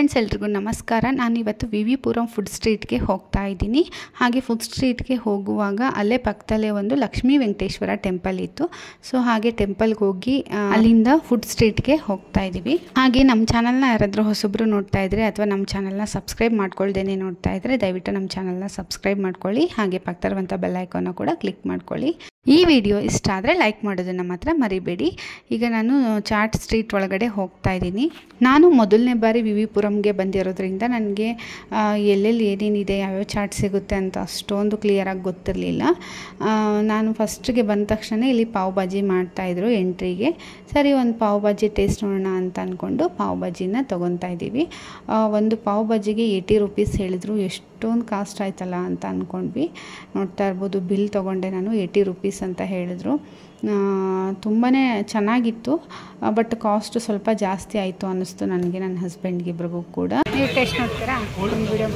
friends ಎಲ್ರಿಗೂ ನಮಸ್ಕಾರ ನಾನಿವತ್ತು ವಿ ವಿ ಪುರಂ ಫುಡ್ ಸ್ಟ್ರೀಟ್ಗೆ ಹೋಗ್ತಾ ಇದ್ದೀನಿ ಹಾಗೆ ಫುಡ್ ಸ್ಟ್ರೀಟ್ಗೆ ಹೋಗುವಾಗ ಅಲ್ಲೇ ಪಕ್ಕದಲ್ಲೇ ಒಂದು ಲಕ್ಷ್ಮೀ ವೆಂಕಟೇಶ್ವರ ಟೆಂಪಲ್ ಇತ್ತು ಸೊ ಹಾಗೆ ಟೆಂಪಲ್ಗೆ ಹೋಗಿ ಅಲ್ಲಿಂದ ಫುಡ್ ಸ್ಟ್ರೀಟ್ಗೆ ಹೋಗ್ತಾ ಇದ್ದೀವಿ ಹಾಗೆ ನಮ್ಮ ಚಾನಲ್ನ ಯಾರಾದರೂ ಹೊಸಬ್ರು ನೋಡ್ತಾ ಇದ್ರೆ ಅಥವಾ ನಮ್ಮ ಚಾನಲ್ನ ಸಬ್ಸ್ಕ್ರೈಬ್ ಮಾಡ್ಕೊಳ್ದೇನೆ ನೋಡ್ತಾ ಇದ್ರೆ ದಯವಿಟ್ಟು ನಮ್ಮ ಚಾನಲ್ನ ಸಬ್ಸ್ಕ್ರೈಬ್ ಮಾಡ್ಕೊಳ್ಳಿ ಹಾಗೆ ಪಕ್ಕದರುವಂಥ ಬೆಲ್ಲೈಕೋನ ಕೂಡ ಕ್ಲಿಕ್ ಮಾಡ್ಕೊಳ್ಳಿ ಈ ವಿಡಿಯೋ ಇಷ್ಟ ಆದರೆ ಲೈಕ್ ಮಾಡೋದನ್ನು ಮಾತ್ರ ಮರಿಬೇಡಿ ಈಗ ನಾನು ಚಾಟ್ ಸ್ಟ್ರೀಟ್ ಒಳಗಡೆ ಹೋಗ್ತಾ ಇದ್ದೀನಿ ನಾನು ಮೊದಲನೇ ಬಾರಿ ವಿ ಎಕ್ಸಾಮ್ಗೆ ಬಂದಿರೋದ್ರಿಂದ ನನಗೆ ಎಲ್ಲೆಲ್ಲಿ ಏನೇನಿದೆ ಯಾವ್ಯಾವ ಚಾರ್ಟ್ ಸಿಗುತ್ತೆ ಅಂತ ಅಷ್ಟೊಂದು ಕ್ಲಿಯರಾಗಿ ಗೊತ್ತಿರಲಿಲ್ಲ ನಾನು ಫಸ್ಟಿಗೆ ಬಂದ ತಕ್ಷಣ ಇಲ್ಲಿ ಪಾವ್ ಭಾಜಿ ಮಾಡ್ತಾಯಿದ್ರು ಎಂಟ್ರಿಗೆ ಸರಿ ಒಂದು ಪಾವ್ ಭಾಜಿ ಟೇಸ್ಟ್ ನೋಡೋಣ ಅಂತ ಅಂದ್ಕೊಂಡು ಪಾವ್ ಭಾಜಿನ ತೊಗೊತಾ ಇದ್ದೀವಿ ಒಂದು ಪಾವ್ ಭಾಜಿಗೆ ಏಯ್ಟಿ ರುಪೀಸ್ ಹೇಳಿದ್ರು ಎಷ್ಟೊಂದು ಕಾಸ್ಟ್ ಆಯ್ತಲ್ಲ ಅಂತ ಅಂದ್ಕೊಂಡ್ವಿ ನೋಡ್ತಾ ಇರ್ಬೋದು ಬಿಲ್ ತೊಗೊಂಡೆ ನಾನು ಏಯ್ಟಿ ರುಪೀಸ್ ಅಂತ ಹೇಳಿದ್ರು ತುಂಬಾ ಚೆನ್ನಾಗಿತ್ತು ಬಟ್ ಕಾಸ್ಟ್ ಸ್ವಲ್ಪ ಜಾಸ್ತಿ ಆಯಿತು ಅನ್ನಿಸ್ತು ನನಗೆ ನನ್ನ ಹಸ್ಬೆಂಡ್ಗೆ ಇಬ್ಬರಿಗೂ ಕೂಡ ನೀವು ಟೇಸ್ಟ್ ನೋಡ್ತೀರಾ ಒಂದು ವಿಡಿಯೋ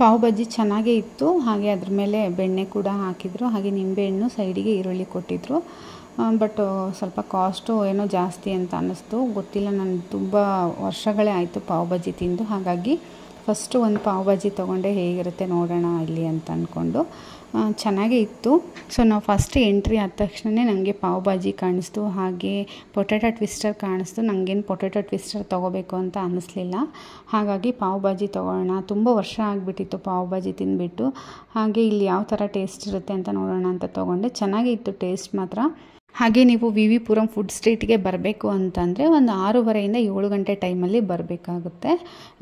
ಪಾವ್ ಬಜ್ಜಿ ಚೆನ್ನಾಗೇ ಇತ್ತು ಹಾಗೆ ಅದ್ರ ಮೇಲೆ ಬೆಣ್ಣೆ ಕೂಡ ಹಾಕಿದ್ರು ಹಾಗೆ ನಿಂಬೆಹಣ್ಣು ಸೈಡಿಗೆ ಈರುಳ್ಳಿ ಕೊಟ್ಟಿದ್ರು ಬಟ್ ಸ್ವಲ್ಪ ಕಾಸ್ಟು ಏನೋ ಜಾಸ್ತಿ ಅಂತ ಅನ್ನಿಸ್ತು ಗೊತ್ತಿಲ್ಲ ನಾನು ತುಂಬ ವರ್ಷಗಳೇ ಆಯಿತು ಪಾವ್ ಭಾಜಿ ತಿಂದು ಹಾಗಾಗಿ ಫಸ್ಟು ಒಂದು ಪಾವ್ ಭಾಜಿ ತೊಗೊಂಡೆ ಹೇಗಿರುತ್ತೆ ನೋಡೋಣ ಇಲ್ಲಿ ಅಂತ ಅಂದ್ಕೊಂಡು ಚೆನ್ನಾಗೇ ಇತ್ತು ಸೊ ನಾವು ಫಸ್ಟ್ ಎಂಟ್ರಿ ಆದ ತಕ್ಷಣವೇ ನನಗೆ ಪಾವ್ ಭಾಜಿ ಕಾಣಿಸ್ತು ಹಾಗೆ ಪೊಟೆಟೊ ಟ್ವಿಸ್ಟರ್ ಕಾಣಿಸ್ತು ನನಗೇನು ಪೊಟೆಟೊ ಟ್ವಿಸ್ಟರ್ ತೊಗೋಬೇಕು ಅಂತ ಅನ್ನಿಸ್ಲಿಲ್ಲ ಹಾಗಾಗಿ ಪಾವ್ ಭಾಜಿ ತೊಗೊಳ್ಳೋಣ ತುಂಬ ವರ್ಷ ಆಗಿಬಿಟ್ಟಿತ್ತು ಪಾವ್ ಭಾಜಿ ತಿಂದುಬಿಟ್ಟು ಹಾಗೆ ಇಲ್ಲಿ ಯಾವ ಥರ ಟೇಸ್ಟ್ ಇರುತ್ತೆ ಅಂತ ನೋಡೋಣ ಅಂತ ತೊಗೊಂಡೆ ಚೆನ್ನಾಗೇ ಇತ್ತು ಟೇಸ್ಟ್ ಮಾತ್ರ ಹಾಗೆ ನೀವು ವಿ ವಿ ಪುರಂ ಫುಡ್ ಸ್ಟ್ರೀಟ್ಗೆ ಬರಬೇಕು ಅಂತಂದರೆ ಒಂದು ಆರೂವರೆಯಿಂದ ಏಳು ಗಂಟೆ ಟೈಮಲ್ಲಿ ಬರಬೇಕಾಗುತ್ತೆ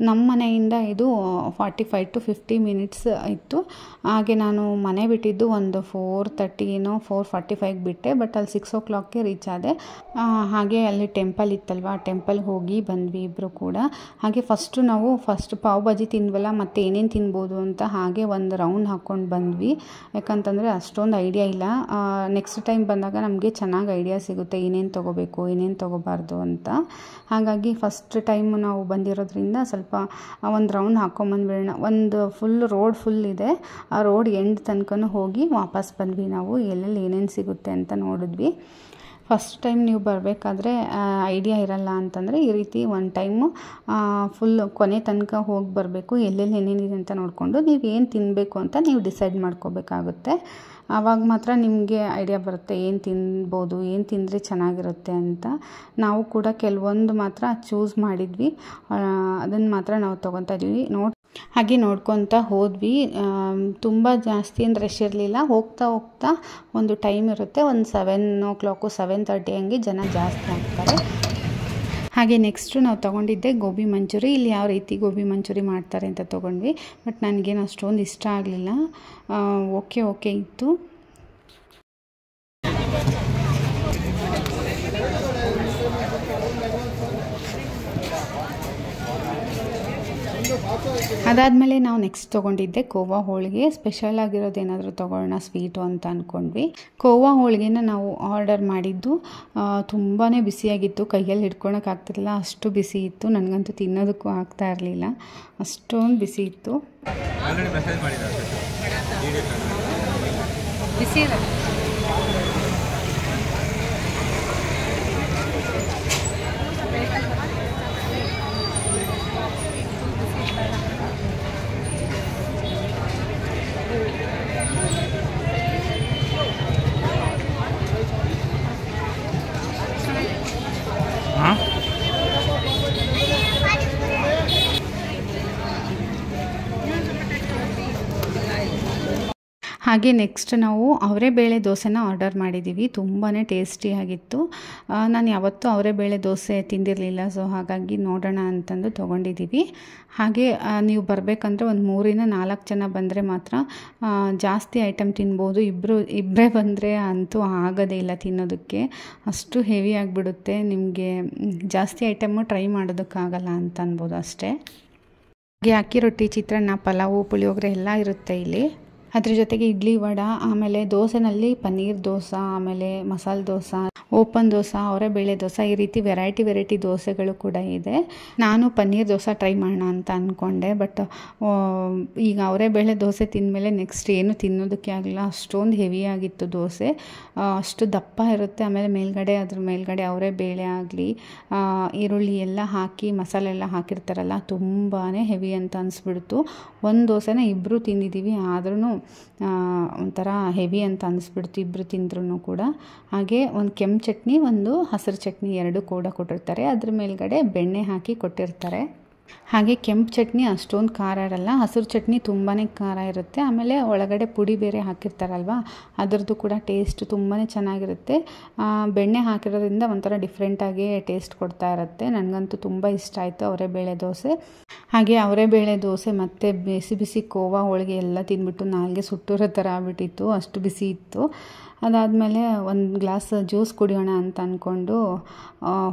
ನಮ್ಮ ಮನೆಯಿಂದ ಇದು forty five to fifty minutes ಇತ್ತು ಹಾಗೆ ನಾನು ಮನೆ ಬಿಟ್ಟಿದ್ದು ಒಂದು ಫೋರ್ ತರ್ಟಿನೋ ಫೋರ್ ಫಾರ್ಟಿ ಫೈವ್ಗೆ ಬಿಟ್ಟೆ ಬಟ್ ಅಲ್ಲಿ ಸಿಕ್ಸ್ ಓ ಕ್ಲಾಕ್ಗೆ ರೀಚ್ ಆದೆ ಹಾಗೆ ಅಲ್ಲಿ ಟೆಂಪಲ್ ಇತ್ತಲ್ವ ಆ ಟೆಂಪಲ್ಗೆ ಹೋಗಿ ಬಂದ್ವಿ ಇಬ್ಬರು ಕೂಡ ಹಾಗೆ ಫಸ್ಟು ನಾವು ಫಸ್ಟ್ ಪಾವ್ ಭಾಜಿ ತಿಂದ್ವಲ್ಲ ಮತ್ತು ಏನೇನು ತಿನ್ಬೋದು ಅಂತ ಹಾಗೆ ಒಂದು ರೌಂಡ್ ಹಾಕ್ಕೊಂಡು ಬಂದ್ವಿ ಯಾಕಂತಂದರೆ ಅಷ್ಟೊಂದು ಐಡಿಯಾ ಇಲ್ಲ ನೆಕ್ಸ್ಟ್ ಟೈಮ್ ಬಂದಾಗ ನಮಗೆ ಚೆನ್ನಾಗಿ ಐಡಿಯಾ ಸಿಗುತ್ತೆ ಏನೇನು ತೊಗೋಬೇಕು ಏನೇನು ತೊಗೋಬಾರ್ದು ಅಂತ ಹಾಗಾಗಿ ಫಸ್ಟ್ ಟೈಮು ನಾವು ಬಂದಿರೋದ್ರಿಂದ ಸ್ವಲ್ಪ ಒಂದು ರೌಂಡ್ ಹಾಕೊಂಬಂದ್ಬಿಡೋಣ ಒಂದು ಫುಲ್ ರೋಡ್ ಫುಲ್ ಇದೆ ಆ ರೋಡ್ ಎಂಡ್ ತನಕ ಹೋಗಿ ವಾಪಸ್ ಬಂದ್ವಿ ನಾವು ಎಲ್ಲೆಲ್ಲಿ ಏನೇನು ಸಿಗುತ್ತೆ ಅಂತ ನೋಡಿದ್ವಿ ಫಸ್ಟ್ ಟೈಮ್ ನೀವು ಬರಬೇಕಾದ್ರೆ ಐಡಿಯಾ ಇರಲ್ಲ ಅಂತಂದರೆ ಈ ರೀತಿ ಒನ್ ಟೈಮು ಫುಲ್ ಕೊನೆ ತನಕ ಹೋಗಿ ಬರಬೇಕು ಎಲ್ಲೆಲ್ಲಿ ಏನೇನಿದೆ ಅಂತ ನೋಡಿಕೊಂಡು ನೀವು ಏನು ತಿನ್ನಬೇಕು ಅಂತ ನೀವು ಡಿಸೈಡ್ ಮಾಡ್ಕೋಬೇಕಾಗುತ್ತೆ ಆವಾಗ ಮಾತ್ರ ನಿಮಗೆ ಐಡಿಯಾ ಬರುತ್ತೆ ಏನು ತಿನ್ಬೋದು ಏನು ತಿಂದರೆ ಚೆನ್ನಾಗಿರುತ್ತೆ ಅಂತ ನಾವು ಕೂಡ ಕೆಲವೊಂದು ಮಾತ್ರ ಚೂಸ್ ಮಾಡಿದ್ವಿ ಅದನ್ನು ಮಾತ್ರ ನಾವು ತೊಗೊತಾ ಇದ್ದೀವಿ ನೋಡಿ ಹಾಗೆ ನೋಡ್ಕೊತಾ ಹೋದ್ವಿ ತುಂಬ ಜಾಸ್ತಿ ಏನು ರಶ್ ಇರಲಿಲ್ಲ ಹೋಗ್ತಾ ಹೋಗ್ತಾ ಒಂದು ಟೈಮ್ ಇರುತ್ತೆ ಒಂದು seven o'clock seven thirty ಹಂಗೆ ಜನ ಜಾಸ್ತಿ ಆಗ್ತಾರೆ ಹಾಗೆ ನೆಕ್ಸ್ಟು ನಾವು ತೊಗೊಂಡಿದ್ದೆ ಗೋಬಿ ಮಂಚೂರಿ ಇಲ್ಲಿ ಯಾವ ರೀತಿ ಗೋಬಿ ಮಂಚೂರಿ ಮಾಡ್ತಾರೆ ಅಂತ ತೊಗೊಂಡ್ವಿ ಬಟ್ ನನಗೇನು ಅಷ್ಟೊಂದು ಇಷ್ಟ ಆಗಲಿಲ್ಲ ಓಕೆ ಓಕೆ ಇತ್ತು ಅದಾದಮೇಲೆ ನಾವು ನೆಕ್ಸ್ಟ್ ತೊಗೊಂಡಿದ್ದೆ ಕೋವಾ ಹೋಳಿಗೆ ಸ್ಪೆಷಲ್ ಆಗಿರೋದು ಏನಾದರೂ ತೊಗೊಳ್ಳೋಣ ಸ್ವೀಟು ಅಂತ ಅಂದ್ಕೊಂಡ್ವಿ ಕೋವಾ ಹೋಳಿಗೆನ ನಾವು ಆರ್ಡರ್ ಮಾಡಿದ್ದು ತುಂಬಾ ಬಿಸಿಯಾಗಿತ್ತು ಕೈಯಲ್ಲಿ ಹಿಡ್ಕೊಳಕ್ಕಾಗ್ತಿರಲಿಲ್ಲ ಅಷ್ಟು ಬಿಸಿ ಇತ್ತು ನನಗಂತೂ ತಿನ್ನೋದಕ್ಕೂ ಆಗ್ತಾ ಇರಲಿಲ್ಲ ಅಷ್ಟೊಂದು ಬಿಸಿ ಇತ್ತು ಬಿಸಿ ಹಾಗೆ ನೆಕ್ಸ್ಟ್ ನಾವು ಅವರೇ ಬೇಳೆ ದೋಸೆನ ಆರ್ಡರ್ ಮಾಡಿದ್ದೀವಿ ತುಂಬಾ ಟೇಸ್ಟಿಯಾಗಿತ್ತು ನಾನು ಯಾವತ್ತೂ ಅವರೇ ಬೇಳೆ ದೋಸೆ ತಿಂದಿರಲಿಲ್ಲ ಸೊ ಹಾಗಾಗಿ ನೋಡೋಣ ಅಂತಂದು ತೊಗೊಂಡಿದ್ದೀವಿ ಹಾಗೆ ನೀವು ಬರಬೇಕಂದ್ರೆ ಒಂದು ಮೂರಿಂದ ನಾಲ್ಕು ಜನ ಬಂದರೆ ಮಾತ್ರ ಜಾಸ್ತಿ ಐಟಮ್ ತಿನ್ಬೋದು ಇಬ್ಬರು ಇಬ್ಬರೇ ಬಂದರೆ ಅಂತೂ ಆಗೋದೇ ಇಲ್ಲ ತಿನ್ನೋದಕ್ಕೆ ಅಷ್ಟು ಹೆವಿ ಆಗಿಬಿಡುತ್ತೆ ನಿಮಗೆ ಜಾಸ್ತಿ ಐಟಮ್ಮು ಟ್ರೈ ಮಾಡೋದಕ್ಕಾಗಲ್ಲ ಅಂತ ಅನ್ಬೋದು ಅಷ್ಟೇ ಹಾಗೆ ಅಕ್ಕಿ ರೊಟ್ಟಿ ಚಿತ್ರಾನ್ನ ಪಲಾವು ಪುಳಿಯೋಗರೆ ಎಲ್ಲ ಇರುತ್ತೆ ಇಲ್ಲಿ ಅದ್ರ ಜೊತೆಗೆ ಇಡ್ಲಿ ವಡ ಆಮೇಲೆ ದೋಸೆನಲ್ಲಿ ಪನ್ನೀರ್ ದೋಸೆ ಆಮೇಲೆ ಮಸಾಲೆ ದೋಸೆ ಓಪನ್ ದೋಸೆ ಅವರೇ ಬೇಳೆ ದೋಸೆ ಈ ರೀತಿ ವೆರೈಟಿ ವೆರೈಟಿ ದೋಸೆಗಳು ಕೂಡ ಇದೆ ನಾನು ಪನ್ನೀರ್ ದೋಸೆ ಟ್ರೈ ಮಾಡೋಣ ಅಂತ ಅಂದ್ಕೊಂಡೆ ಬಟ್ ಈಗ ಅವರೇ ಬೇಳೆ ದೋಸೆ ತಿಂದಮೇಲೆ ನೆಕ್ಸ್ಟ್ ಏನು ತಿನ್ನೋದಕ್ಕೆ ಆಗಲ್ಲ ಅಷ್ಟೊಂದು ಹೆವಿ ಆಗಿತ್ತು ದೋಸೆ ಅಷ್ಟು ದಪ್ಪ ಇರುತ್ತೆ ಆಮೇಲೆ ಮೇಲ್ಗಡೆ ಅದ್ರ ಮೇಲ್ಗಡೆ ಅವರೇ ಬೇಳೆ ಆಗಲಿ ಈರುಳ್ಳಿ ಎಲ್ಲ ಹಾಕಿ ಮಸಾಲೆ ಎಲ್ಲ ಹಾಕಿರ್ತಾರಲ್ಲ ತುಂಬಾ ಹೆವಿ ಅಂತ ಅನಿಸ್ಬಿಡ್ತು ಒಂದು ದೋಸೆನ ಇಬ್ಬರು ತಿಂದಿದ್ದೀವಿ ಆದ್ರೂ ಒಂಥರ ಹೆವಿ ಅಂತ ಅನಿಸ್ಬಿಡ್ತು ಇಬ್ಬರು ತಿಂದ್ರೂ ಕೂಡ ಹಾಗೆ ಒಂದು ಕೆಂಪು ಚಟ್ನಿ ಒಂದು ಹಸಿರು ಚಟ್ನಿ ಎರಡು ಕೂಡ ಕೊಟ್ಟಿರ್ತಾರೆ ಅದ್ರ ಮೇಲ್ಗಡೆ ಬೆಣ್ಣೆ ಹಾಕಿ ಕೊಟ್ಟಿರ್ತಾರೆ ಹಾಗೆ ಕೆಂಪು ಚಟ್ನಿ ಅಷ್ಟೊಂದು ಖಾರ ಇರಲ್ಲ ಹಸಿರು ಚಟ್ನಿ ತುಂಬಾ ಖಾರ ಇರುತ್ತೆ ಆಮೇಲೆ ಒಳಗಡೆ ಪುಡಿ ಬೇರೆ ಹಾಕಿರ್ತಾರಲ್ವ ಅದರದ್ದು ಕೂಡ ಟೇಸ್ಟ್ ತುಂಬಾ ಚೆನ್ನಾಗಿರುತ್ತೆ ಬೆಣ್ಣೆ ಹಾಕಿರೋದ್ರಿಂದ ಒಂಥರ ಡಿಫ್ರೆಂಟಾಗಿ ಟೇಸ್ಟ್ ಕೊಡ್ತಾ ಇರುತ್ತೆ ನನಗಂತೂ ತುಂಬ ಇಷ್ಟ ಆಯಿತು ಅವರೇ ಬೇಳೆ ದೋಸೆ ಹಾಗೆ ಅವರೇ ಬೇಳೆ ದೋಸೆ ಮತ್ತು ಬಿಸಿ ಬಿಸಿ ಕೋವಾ ಹೋಳಿಗೆ ಎಲ್ಲ ತಿಂದ್ಬಿಟ್ಟು ನಾಲ್ಗೆ ಸುಟ್ಟಿರೋ ಥರ ಆಗ್ಬಿಟ್ಟಿತ್ತು ಅಷ್ಟು ಬಿಸಿ ಇತ್ತು ಅದಾದಮೇಲೆ ಒಂದು ಗ್ಲಾಸ್ ಜ್ಯೂಸ್ ಕುಡಿಯೋಣ ಅಂತ ಅಂದ್ಕೊಂಡು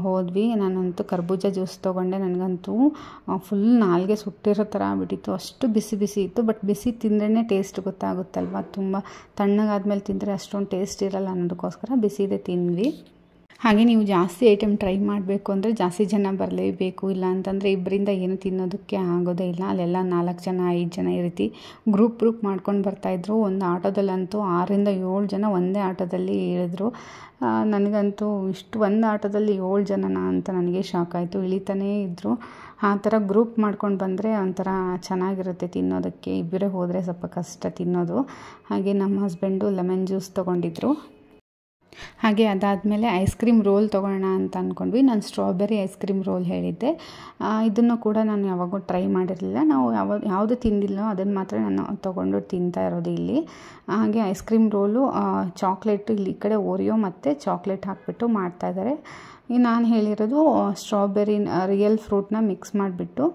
ಹೋದ್ವಿ ನಾನಂತೂ ಕರ್ಬೂಜ ಜ್ಯೂಸ್ ತೊಗೊಂಡೆ ನನಗಂತೂ ಫುಲ್ ನಾಲ್ಗೆ ಸುಟ್ಟಿರೋ ಥರ ಆಗ್ಬಿಟ್ಟಿತ್ತು ಅಷ್ಟು ಬಿಸಿ ಬಿಸಿ ಇತ್ತು ಬಟ್ ಬಿಸಿ ತಿಂದ್ರೇ ಟೇಸ್ಟ್ ಗೊತ್ತಾಗುತ್ತಲ್ವ ತುಂಬ ತಣ್ಣಗಾದ್ಮೇಲೆ ತಿಂದರೆ ಅಷ್ಟೊಂದು ಟೇಸ್ಟ್ ಇರಲ್ಲ ಅನ್ನೋದಕ್ಕೋಸ್ಕರ ಬಿಸಿದೇ ತಿಂದ್ವಿ ಹಾಗೆ ನೀವು ಜಾಸ್ತಿ ಐಟಮ್ ಟ್ರೈ ಮಾಡಬೇಕು ಅಂದರೆ ಜಾಸ್ತಿ ಜನ ಬರಲೇಬೇಕು ಇಲ್ಲ ಅಂತಂದರೆ ಇಬ್ಬರಿಂದ ಏನು ತಿನ್ನೋದಕ್ಕೆ ಆಗೋದೇ ಇಲ್ಲ ಅಲ್ಲೆಲ್ಲ ನಾಲ್ಕು ಜನ ಐದು ಜನ ಈ ರೀತಿ ಗ್ರೂಪ್ ಗ್ರೂಪ್ ಮಾಡ್ಕೊಂಡು ಬರ್ತಾಯಿದ್ರು ಒಂದು ಆಟೋದಲ್ಲಂತೂ ಆರರಿಂದ ಏಳು ಜನ ಒಂದೇ ಆಟೋದಲ್ಲಿ ಇಳಿದ್ರು ನನಗಂತೂ ಇಷ್ಟು ಒಂದು ಆಟೋದಲ್ಲಿ ಏಳು ಜನನಾ ಅಂತ ನನಗೆ ಶಾಕ್ ಆಯಿತು ಇಳಿತಾನೇ ಇದ್ದರು ಆ ಥರ ಗ್ರೂಪ್ ಮಾಡ್ಕೊಂಡು ಬಂದರೆ ಒಂಥರ ಚೆನ್ನಾಗಿರುತ್ತೆ ತಿನ್ನೋದಕ್ಕೆ ಇಬ್ಬರೇ ಹೋದರೆ ಸ್ವಲ್ಪ ಕಷ್ಟ ತಿನ್ನೋದು ಹಾಗೆ ನಮ್ಮ ಹಸ್ಬೆಂಡು ಲೆಮನ್ ಜ್ಯೂಸ್ ತೊಗೊಂಡಿದ್ರು ಹಾಗೆ ಅದಾದಮೇಲೆ ಐಸ್ ಕ್ರೀಮ್ ರೋಲ್ ತೊಗೊಳ್ಳೋಣ ಅಂತ ಅಂದ್ಕೊಂಡ್ವಿ ನಾನು ಸ್ಟ್ರಾಬೆರಿ ಐಸ್ ಕ್ರೀಮ್ ರೋಲ್ ಹೇಳಿದ್ದೆ ಇದನ್ನು ಕೂಡ ನಾನು ಯಾವಾಗೂ ಟ್ರೈ ಮಾಡಿರಲಿಲ್ಲ ನಾವು ಯಾವ ಯಾವುದು ತಿಂದಿಲ್ಲೋ ಅದನ್ನು ಮಾತ್ರ ನಾನು ತೊಗೊಂಡು ತಿಂತಾ ಇರೋದು ಇಲ್ಲಿ ಹಾಗೆ ಐಸ್ ಕ್ರೀಮ್ ರೋಲು ಚಾಕ್ಲೇಟ್ ಇಲ್ಲಿ ಈ ಕಡೆ ಓರಿಯೋ ಮತ್ತು ಚಾಕ್ಲೇಟ್ ಹಾಕಿಬಿಟ್ಟು ಮಾಡ್ತಾಯಿದ್ದಾರೆ ನಾನು ಹೇಳಿರೋದು ಸ್ಟ್ರಾಬೆರಿ ರಿಯಲ್ ಫ್ರೂಟ್ನ ಮಿಕ್ಸ್ ಮಾಡಿಬಿಟ್ಟು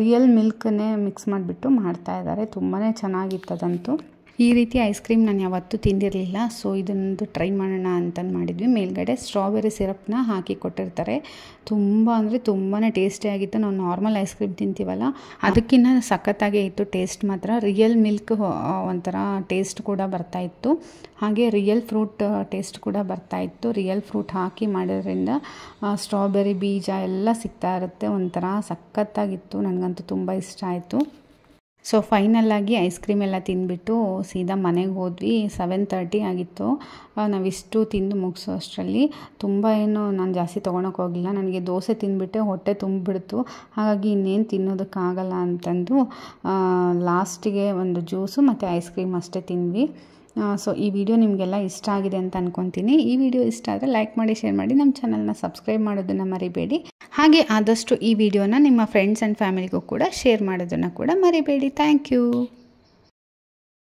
ರಿಯಲ್ ಮಿಲ್ಕನ್ನೇ ಮಿಕ್ಸ್ ಮಾಡಿಬಿಟ್ಟು ಮಾಡ್ತಾ ಇದ್ದಾರೆ ತುಂಬಾ ಚೆನ್ನಾಗಿತ್ತದಂತೂ ಈ ರೀತಿ ಐಸ್ ಕ್ರೀಮ್ ನಾನು ಯಾವತ್ತೂ ತಿಂದಿರಲಿಲ್ಲ ಸೊ ಇದೊಂದು ಟ್ರೈ ಮಾಡೋಣ ಅಂತಂದು ಮಾಡಿದ್ವಿ ಮೇಲ್ಗಡೆ ಸ್ಟ್ರಾಬೆರಿ ಸಿರಪ್ನ ಹಾಕಿ ಕೊಟ್ಟಿರ್ತಾರೆ ತುಂಬ ಅಂದರೆ ತುಂಬಾ ಟೇಸ್ಟಿಯಾಗಿತ್ತು ನಾವು ನಾರ್ಮಲ್ ಐಸ್ ಕ್ರೀಮ್ ತಿಂತೀವಲ್ಲ ಅದಕ್ಕಿಂತ ಸಖತ್ತಾಗೇ ಇತ್ತು ಟೇಸ್ಟ್ ಮಾತ್ರ ರಿಯಲ್ ಮಿಲ್ಕ್ ಒಂಥರ ಟೇಸ್ಟ್ ಕೂಡ ಬರ್ತಾಯಿತ್ತು ಹಾಗೆ ರಿಯಲ್ ಫ್ರೂಟ್ ಟೇಸ್ಟ್ ಕೂಡ ಬರ್ತಾ ಇತ್ತು ರಿಯಲ್ ಫ್ರೂಟ್ ಹಾಕಿ ಮಾಡೋದ್ರಿಂದ ಸ್ಟ್ರಾಬೆರಿ ಬೀಜ ಎಲ್ಲ ಸಿಗ್ತಾ ಇರುತ್ತೆ ಒಂಥರ ಸಖತ್ತಾಗಿತ್ತು ನನಗಂತೂ ತುಂಬ ಇಷ್ಟ ಆಯಿತು ಸೊ ಫೈನಲ್ಲಾಗಿ ಐಸ್ ಕ್ರೀಮ್ ಎಲ್ಲ ತಿಂದ್ಬಿಟ್ಟು ಸೀದಾ ಮನೆಗೆ ಹೋದ್ವಿ ಸೆವೆನ್ ತರ್ಟಿ ಆಗಿತ್ತು ನಾವಿಷ್ಟು ತಿಂದು ಮುಗಿಸೋ ಅಷ್ಟರಲ್ಲಿ ತುಂಬ ಏನು ನಾನು ಜಾಸ್ತಿ ತೊಗೊಳಕ್ಕೆ ಹೋಗಿಲ್ಲ ನನಗೆ ದೋಸೆ ತಿಂದುಬಿಟ್ಟೆ ಹೊಟ್ಟೆ ತುಂಬಿಬಿಡ್ತು ಹಾಗಾಗಿ ಇನ್ನೇನು ತಿನ್ನೋದಕ್ಕಾಗಲ್ಲ ಅಂತಂದು ಲಾಸ್ಟಿಗೆ ಒಂದು ಜ್ಯೂಸು ಮತ್ತು ಐಸ್ ಕ್ರೀಮ್ ಅಷ್ಟೇ ತಿಂದ್ವಿ ಸೊ ಈ ವಿಡಿಯೋ ನಿಮಗೆಲ್ಲ ಇಷ್ಟ ಆಗಿದೆ ಅಂತ ಅನ್ಕೊತೀನಿ ಈ ವಿಡಿಯೋ ಇಷ್ಟ ಆದರೆ ಲೈಕ್ ಮಾಡಿ ಶೇರ್ ಮಾಡಿ ನಮ್ಮ ಚಾನಲ್ನ ಸಬ್ಸ್ಕ್ರೈಬ್ ಮಾಡೋದನ್ನು ಮರಿಬೇಡಿ ಹಾಗೆ ಆದಷ್ಟು ಈ ವಿಡಿಯೋನ ನಿಮ್ಮ ಫ್ರೆಂಡ್ಸ್ ಆ್ಯಂಡ್ ಫ್ಯಾಮಿಲಿಗೂ ಕೂಡ ಶೇರ್ ಮಾಡೋದನ್ನು ಕೂಡ ಮರಿಬೇಡಿ ಥ್ಯಾಂಕ್ ಯು